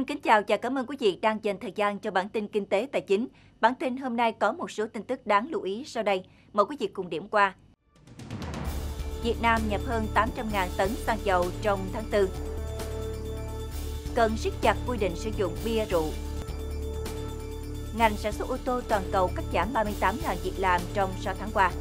Xin kính chào và cảm ơn quý vị đang dành thời gian cho bản tin kinh tế tài chính. Bản tin hôm nay có một số tin tức đáng lưu ý sau đây. Mời quý vị cùng điểm qua. Việt Nam nhập hơn 800.000 tấn xăng dầu trong tháng 4. Cần siết chặt quy định sử dụng bia rượu. Ngành sản xuất ô tô toàn cầu cắt giảm 38.000 việc làm trong 6 tháng qua.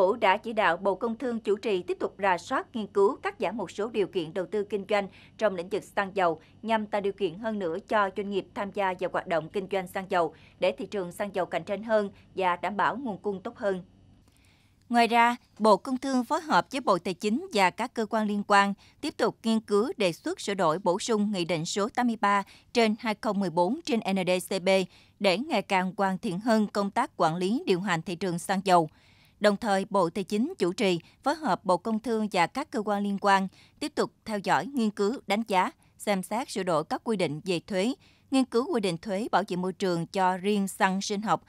phủ đã chỉ đạo Bộ Công Thương chủ trì tiếp tục rà soát, nghiên cứu, cắt giảm một số điều kiện đầu tư kinh doanh trong lĩnh vực xăng dầu nhằm tạo điều kiện hơn nữa cho doanh nghiệp tham gia vào hoạt động kinh doanh xăng dầu để thị trường xăng dầu cạnh tranh hơn và đảm bảo nguồn cung tốt hơn. Ngoài ra, Bộ Công Thương phối hợp với Bộ Tài chính và các cơ quan liên quan tiếp tục nghiên cứu đề xuất sửa đổi bổ sung Nghị định số 83 trên 2014 trên NDCB để ngày càng hoàn thiện hơn công tác quản lý điều hành thị trường xăng dầu – Đồng thời, Bộ Tài chính chủ trì phối hợp Bộ Công Thương và các cơ quan liên quan tiếp tục theo dõi, nghiên cứu, đánh giá, xem xét sửa đổi các quy định về thuế, nghiên cứu quy định thuế bảo vệ môi trường cho riêng xăng sinh học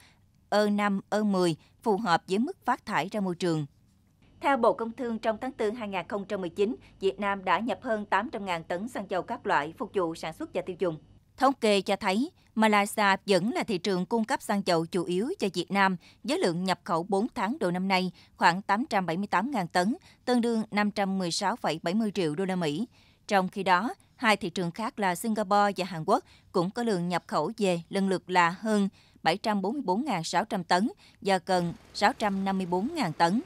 E5, E10 phù hợp với mức phát thải ra môi trường. Theo Bộ Công Thương, trong tháng 4 2019, Việt Nam đã nhập hơn 800.000 tấn xăng dầu các loại phục vụ sản xuất và tiêu dùng. Thống kê cho thấy, Malaysia vẫn là thị trường cung cấp xăng dầu chủ yếu cho Việt Nam với lượng nhập khẩu 4 tháng đầu năm nay khoảng 878.000 tấn, tương đương 516,70 triệu đô la Mỹ. Trong khi đó, hai thị trường khác là Singapore và Hàn Quốc cũng có lượng nhập khẩu về lần lượt là hơn 744.600 tấn và gần 654.000 tấn.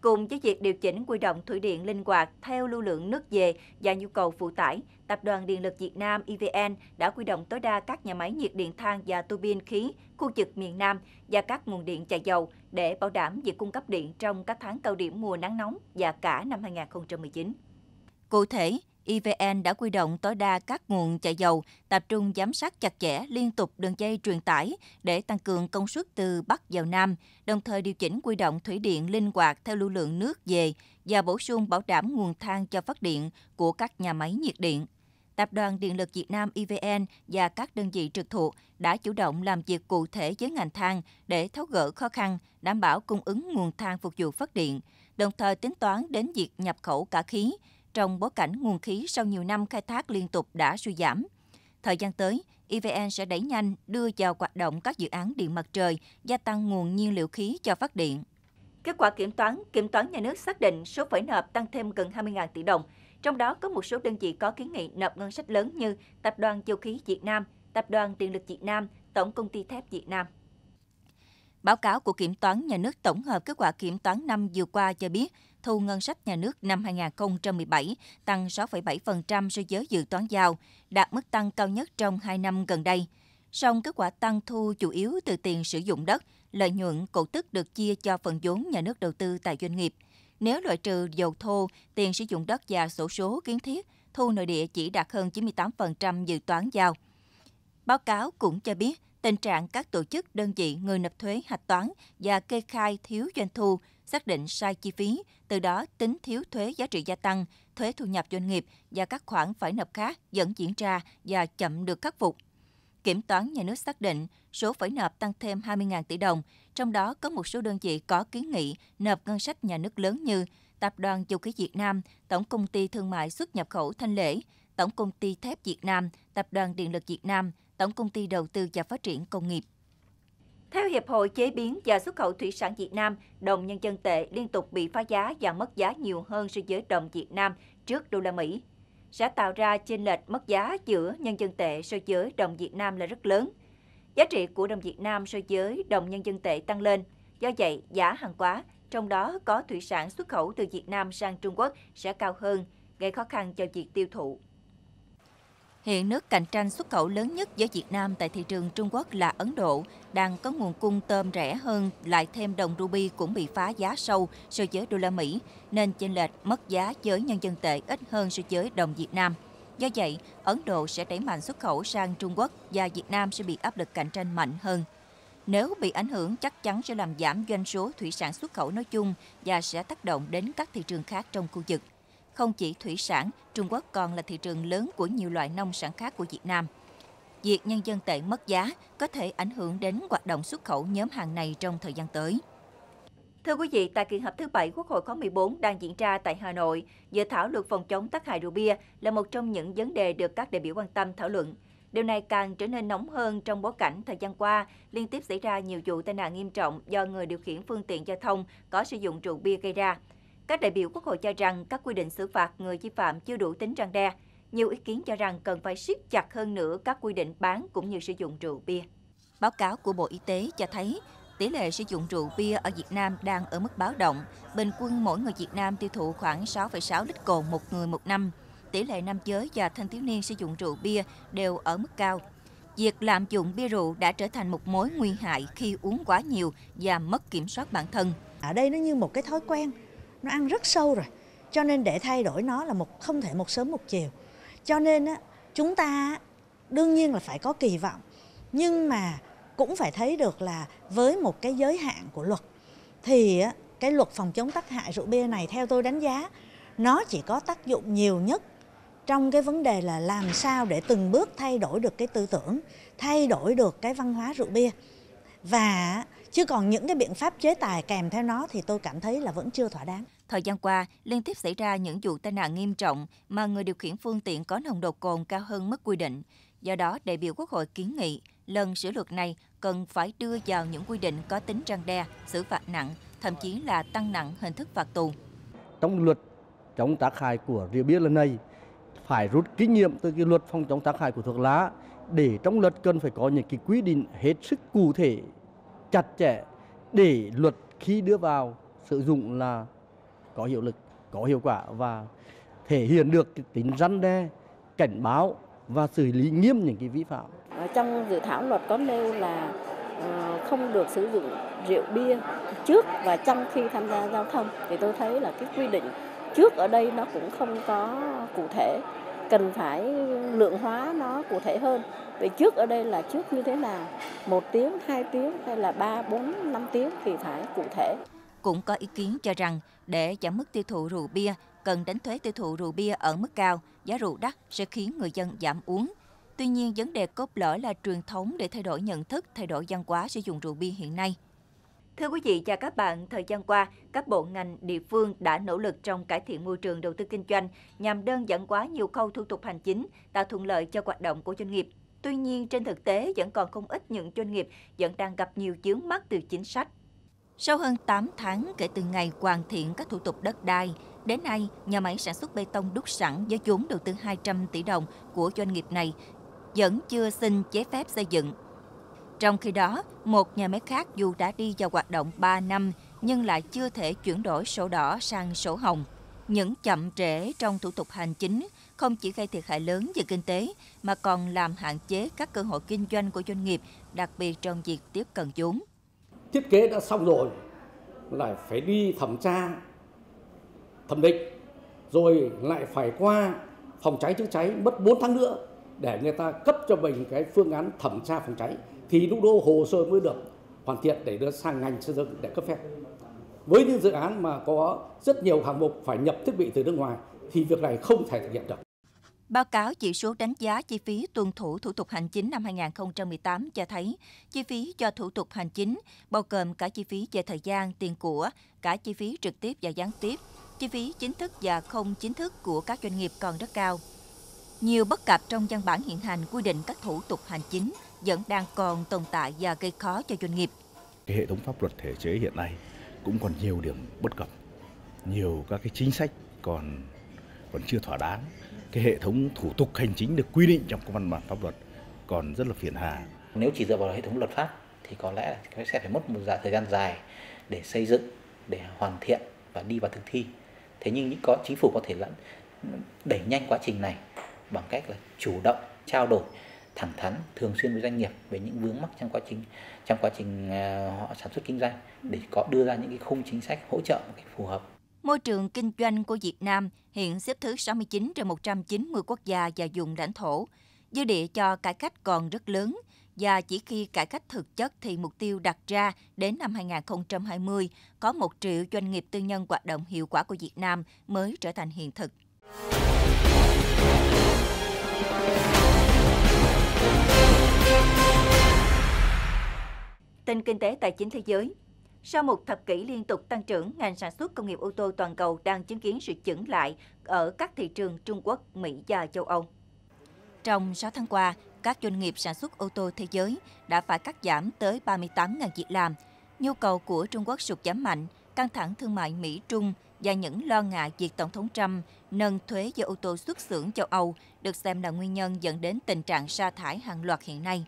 Cùng với việc điều chỉnh quy động thủy điện linh hoạt theo lưu lượng nước về và nhu cầu phụ tải, Tập đoàn Điện lực Việt Nam EVN đã quy động tối đa các nhà máy nhiệt điện than và tu bin khí, khu vực miền Nam và các nguồn điện chạy dầu để bảo đảm việc cung cấp điện trong các tháng cao điểm mùa nắng nóng và cả năm 2019. Cụ thể, EVN đã quy động tối đa các nguồn chạy dầu, tập trung giám sát chặt chẽ liên tục đường dây truyền tải để tăng cường công suất từ Bắc vào Nam, đồng thời điều chỉnh quy động thủy điện linh hoạt theo lưu lượng nước về và bổ sung bảo đảm nguồn than cho phát điện của các nhà máy nhiệt điện. Tập đoàn Điện lực Việt Nam EVN và các đơn vị trực thuộc đã chủ động làm việc cụ thể với ngành than để tháo gỡ khó khăn, đảm bảo cung ứng nguồn than phục vụ phát điện, đồng thời tính toán đến việc nhập khẩu cả khí trong bối cảnh nguồn khí sau nhiều năm khai thác liên tục đã suy giảm. Thời gian tới, EVN sẽ đẩy nhanh đưa vào hoạt động các dự án điện mặt trời, gia tăng nguồn nhiên liệu khí cho phát điện. Kết quả kiểm toán, kiểm toán nhà nước xác định số phải nợ tăng thêm gần 20.000 tỷ đồng, trong đó có một số đơn vị có kiến nghị nộp ngân sách lớn như Tập đoàn Dầu khí Việt Nam, Tập đoàn tiền lực Việt Nam, Tổng công ty thép Việt Nam. Báo cáo của Kiểm toán Nhà nước tổng hợp kết quả kiểm toán năm vừa qua cho biết, thu ngân sách nhà nước năm 2017 tăng 6,7% so với dự toán giao, đạt mức tăng cao nhất trong 2 năm gần đây. Song kết quả tăng thu chủ yếu từ tiền sử dụng đất, lợi nhuận cổ tức được chia cho phần vốn nhà nước đầu tư tại doanh nghiệp – nếu loại trừ dầu thô, tiền sử dụng đất và sổ số kiến thiết, thu nội địa chỉ đạt hơn 98% dự toán giao. Báo cáo cũng cho biết, tình trạng các tổ chức, đơn vị, người nộp thuế hạch toán và kê khai thiếu doanh thu, xác định sai chi phí, từ đó tính thiếu thuế giá trị gia tăng, thuế thu nhập doanh nghiệp và các khoản phải nộp khác vẫn diễn ra và chậm được khắc phục. Kiểm toán nhà nước xác định số phải nộp tăng thêm 20.000 tỷ đồng, trong đó có một số đơn vị có kiến nghị nộp ngân sách nhà nước lớn như Tập đoàn Dầu khí Việt Nam, Tổng công ty Thương mại xuất nhập khẩu Thanh Lễ, Tổng công ty Thép Việt Nam, Tập đoàn Điện lực Việt Nam, Tổng công ty Đầu tư và Phát triển Công nghiệp. Theo Hiệp hội Chế biến và Xuất khẩu Thủy sản Việt Nam, đồng nhân dân tệ liên tục bị phá giá và mất giá nhiều hơn so với đồng Việt Nam trước đô la Mỹ sẽ tạo ra chênh lệch mất giá giữa nhân dân tệ so với đồng Việt Nam là rất lớn. Giá trị của đồng Việt Nam so với đồng nhân dân tệ tăng lên, do vậy giá hàng hóa, trong đó có thủy sản xuất khẩu từ Việt Nam sang Trung Quốc sẽ cao hơn, gây khó khăn cho việc tiêu thụ. Hiện nước cạnh tranh xuất khẩu lớn nhất giữa Việt Nam tại thị trường Trung Quốc là Ấn Độ, đang có nguồn cung tôm rẻ hơn, lại thêm đồng ruby cũng bị phá giá sâu so với đô la Mỹ, nên chênh lệch mất giá với nhân dân tệ ít hơn so với đồng Việt Nam. Do vậy, Ấn Độ sẽ đẩy mạnh xuất khẩu sang Trung Quốc và Việt Nam sẽ bị áp lực cạnh tranh mạnh hơn. Nếu bị ảnh hưởng chắc chắn sẽ làm giảm doanh số thủy sản xuất khẩu nói chung và sẽ tác động đến các thị trường khác trong khu vực. Không chỉ thủy sản, Trung Quốc còn là thị trường lớn của nhiều loại nông sản khác của Việt Nam. Việc nhân dân tệ mất giá có thể ảnh hưởng đến hoạt động xuất khẩu nhóm hàng này trong thời gian tới. Thưa quý vị, tại kỳ họp thứ bảy Quốc hội khóa 14 đang diễn ra tại Hà Nội, dự thảo luật phòng chống tác hại rượu bia là một trong những vấn đề được các đại biểu quan tâm thảo luận. Điều này càng trở nên nóng hơn trong bối cảnh thời gian qua liên tiếp xảy ra nhiều vụ tai nạn nghiêm trọng do người điều khiển phương tiện giao thông có sử dụng rượu bia gây ra. Các đại biểu Quốc hội cho rằng các quy định xử phạt người vi phạm chưa đủ tính răng đe. Nhiều ý kiến cho rằng cần phải siết chặt hơn nữa các quy định bán cũng như sử dụng rượu bia. Báo cáo của Bộ Y tế cho thấy tỷ lệ sử dụng rượu bia ở Việt Nam đang ở mức báo động. Bình quân mỗi người Việt Nam tiêu thụ khoảng 6,6 lít cồn một người một năm. Tỷ lệ nam giới và thanh thiếu niên sử dụng rượu bia đều ở mức cao. Việc lạm dụng bia rượu đã trở thành một mối nguy hại khi uống quá nhiều và mất kiểm soát bản thân. Ở đây nó như một cái thói quen, nó ăn rất sâu rồi cho nên để thay đổi nó là một không thể một sớm một chiều cho nên á, chúng ta đương nhiên là phải có kỳ vọng nhưng mà cũng phải thấy được là với một cái giới hạn của luật thì á, cái luật phòng chống tác hại rượu bia này theo tôi đánh giá nó chỉ có tác dụng nhiều nhất trong cái vấn đề là làm sao để từng bước thay đổi được cái tư tưởng thay đổi được cái văn hóa rượu bia và chứ còn những cái biện pháp chế tài kèm theo nó thì tôi cảm thấy là vẫn chưa thỏa đáng. Thời gian qua, liên tiếp xảy ra những vụ tai nạn nghiêm trọng mà người điều khiển phương tiện có nồng độ cồn cao hơn mức quy định. Do đó, đại biểu Quốc hội kiến nghị lần sửa luật này cần phải đưa vào những quy định có tính răng đe, xử phạt nặng, thậm chí là tăng nặng hình thức phạt tù. Trong luật chống tác hại của rượu bia lần này, phải rút kinh nghiệm từ cái luật phòng chống tác hại của thuốc lá để trong luật cần phải có những cái quy định hết sức cụ thể chặt chẽ để luật khi đưa vào sử dụng là có hiệu lực, có hiệu quả và thể hiện được cái tính răn đe, cảnh báo và xử lý nghiêm những cái vi phạm. Trong dự thảo luật có nêu là ờ, không được sử dụng rượu bia trước và trong khi tham gia giao thông thì tôi thấy là cái quy định trước ở đây nó cũng không có cụ thể cần phải lượng hóa nó cụ thể hơn vì trước ở đây là trước như thế nào một tiếng hai tiếng hay là ba bốn năm tiếng thì phải cụ thể cũng có ý kiến cho rằng để giảm mức tiêu thụ rượu bia cần đánh thuế tiêu thụ rượu bia ở mức cao giá rượu đắt sẽ khiến người dân giảm uống tuy nhiên vấn đề cốt lõi là truyền thống để thay đổi nhận thức thay đổi văn hóa sử dụng rượu bia hiện nay Thưa quý vị và các bạn, thời gian qua, các bộ ngành địa phương đã nỗ lực trong cải thiện môi trường đầu tư kinh doanh nhằm đơn giản quá nhiều khâu thủ tục hành chính, tạo thuận lợi cho hoạt động của doanh nghiệp. Tuy nhiên, trên thực tế vẫn còn không ít những doanh nghiệp vẫn đang gặp nhiều chướng mắc từ chính sách. Sau hơn 8 tháng kể từ ngày hoàn thiện các thủ tục đất đai, đến nay, nhà máy sản xuất bê tông đúc sẵn với vốn đầu tư 200 tỷ đồng của doanh nghiệp này vẫn chưa xin giấy phép xây dựng trong khi đó, một nhà máy khác dù đã đi vào hoạt động 3 năm nhưng lại chưa thể chuyển đổi sổ đỏ sang sổ hồng. Những chậm trễ trong thủ tục hành chính không chỉ gây thiệt hại lớn về kinh tế mà còn làm hạn chế các cơ hội kinh doanh của doanh nghiệp, đặc biệt trong việc tiếp cận vốn. Thiết kế đã xong rồi, lại phải đi thẩm tra, thẩm định, rồi lại phải qua phòng cháy chữa cháy mất 4 tháng nữa để người ta cấp cho mình cái phương án thẩm tra phòng cháy thì lúc đó hồ sơ mới được hoàn thiện để đưa sang ngành xây dựng để cấp phép với những dự án mà có rất nhiều hạng mục phải nhập thiết bị từ nước ngoài thì việc này không thể thực hiện được. Báo cáo chỉ số đánh giá chi phí tuân thủ thủ tục hành chính năm 2018 cho thấy chi phí cho thủ tục hành chính bao gồm cả chi phí về thời gian, tiền của, cả chi phí trực tiếp và gián tiếp, chi phí chính thức và không chính thức của các doanh nghiệp còn rất cao. Nhiều bất cập trong văn bản hiện hành quy định các thủ tục hành chính vẫn đang còn tồn tại và gây khó cho doanh nghiệp. Cái hệ thống pháp luật thể chế hiện nay cũng còn nhiều điểm bất cập, nhiều các cái chính sách còn còn chưa thỏa đáng. Cái hệ thống thủ tục hành chính được quy định trong các văn bản pháp luật còn rất là phiền hà. Nếu chỉ dựa vào hệ thống luật pháp thì có lẽ sẽ phải mất một dạ thời gian dài để xây dựng, để hoàn thiện và đi vào thực thi. Thế nhưng có chính phủ có thể lẫn đẩy nhanh quá trình này bằng cách là chủ động trao đổi thẳng thắn thường xuyên với doanh nghiệp về những vướng mắc trong quá trình trong quá trình à, họ sản xuất kinh doanh để có đưa ra những cái khung chính sách hỗ trợ một cách phù hợp. Môi trường kinh doanh của Việt Nam hiện xếp thứ 69 trên 190 quốc gia và vùng lãnh thổ. Dư địa cho cải cách còn rất lớn và chỉ khi cải cách thực chất thì mục tiêu đặt ra đến năm 2020 có 1 triệu doanh nghiệp tư nhân hoạt động hiệu quả của Việt Nam mới trở thành hiện thực. Tin kinh tế tài chính thế giới. Sau một thập kỷ liên tục tăng trưởng, ngành sản xuất công nghiệp ô tô toàn cầu đang chứng kiến sự chững lại ở các thị trường Trung Quốc, Mỹ và châu Âu. Trong 6 tháng qua, các doanh nghiệp sản xuất ô tô thế giới đã phải cắt giảm tới 38.000 việc làm. Nhu cầu của Trung Quốc sụt giảm mạnh, căng thẳng thương mại Mỹ-Trung và những lo ngại việc Tổng thống Trump nâng thuế cho ô tô xuất xưởng châu Âu được xem là nguyên nhân dẫn đến tình trạng sa thải hàng loạt hiện nay.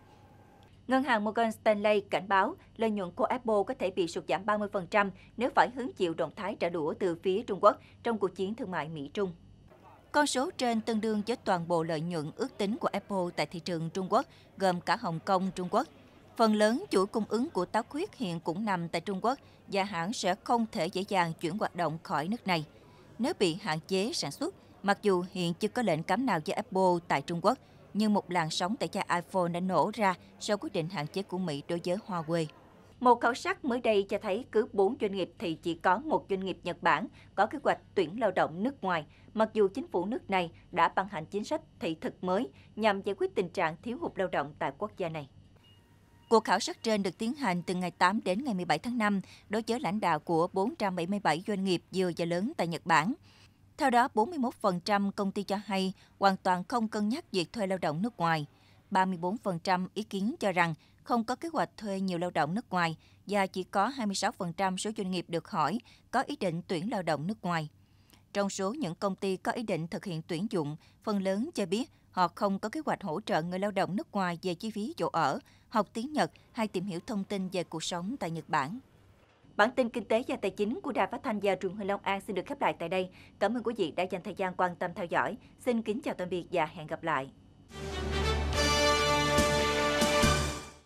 Ngân hàng Morgan Stanley cảnh báo lợi nhuận của Apple có thể bị sụt giảm 30% nếu phải hứng chịu động thái trả đũa từ phía Trung Quốc trong cuộc chiến thương mại Mỹ-Trung. Con số trên tương đương với toàn bộ lợi nhuận ước tính của Apple tại thị trường Trung Quốc, gồm cả Hồng Kông, Trung Quốc. Phần lớn chuỗi cung ứng của táo khuyết hiện cũng nằm tại Trung Quốc và hãng sẽ không thể dễ dàng chuyển hoạt động khỏi nước này. Nếu bị hạn chế sản xuất, mặc dù hiện chưa có lệnh cấm nào với Apple tại Trung Quốc, nhưng một làn sóng tại chay iPhone đã nổ ra sau quyết định hạn chế của Mỹ đối với Huawei. Một khảo sát mới đây cho thấy cứ 4 doanh nghiệp thì chỉ có một doanh nghiệp Nhật Bản có kế hoạch tuyển lao động nước ngoài, mặc dù chính phủ nước này đã ban hành chính sách thị thực mới nhằm giải quyết tình trạng thiếu hụt lao động tại quốc gia này. Cuộc khảo sát trên được tiến hành từ ngày 8 đến ngày 17 tháng 5 đối với lãnh đạo của 477 doanh nghiệp vừa và lớn tại Nhật Bản. Theo đó, 41% công ty cho hay hoàn toàn không cân nhắc việc thuê lao động nước ngoài. 34% ý kiến cho rằng không có kế hoạch thuê nhiều lao động nước ngoài và chỉ có 26% số doanh nghiệp được hỏi có ý định tuyển lao động nước ngoài. Trong số những công ty có ý định thực hiện tuyển dụng, phần lớn cho biết họ không có kế hoạch hỗ trợ người lao động nước ngoài về chi phí chỗ ở, học tiếng Nhật hay tìm hiểu thông tin về cuộc sống tại Nhật Bản. Bản tin kinh tế và tài chính của Đài Phát thanh và Truyền hình Long An xin được khép lại tại đây. Cảm ơn quý vị đã dành thời gian quan tâm theo dõi. Xin kính chào tạm biệt và hẹn gặp lại.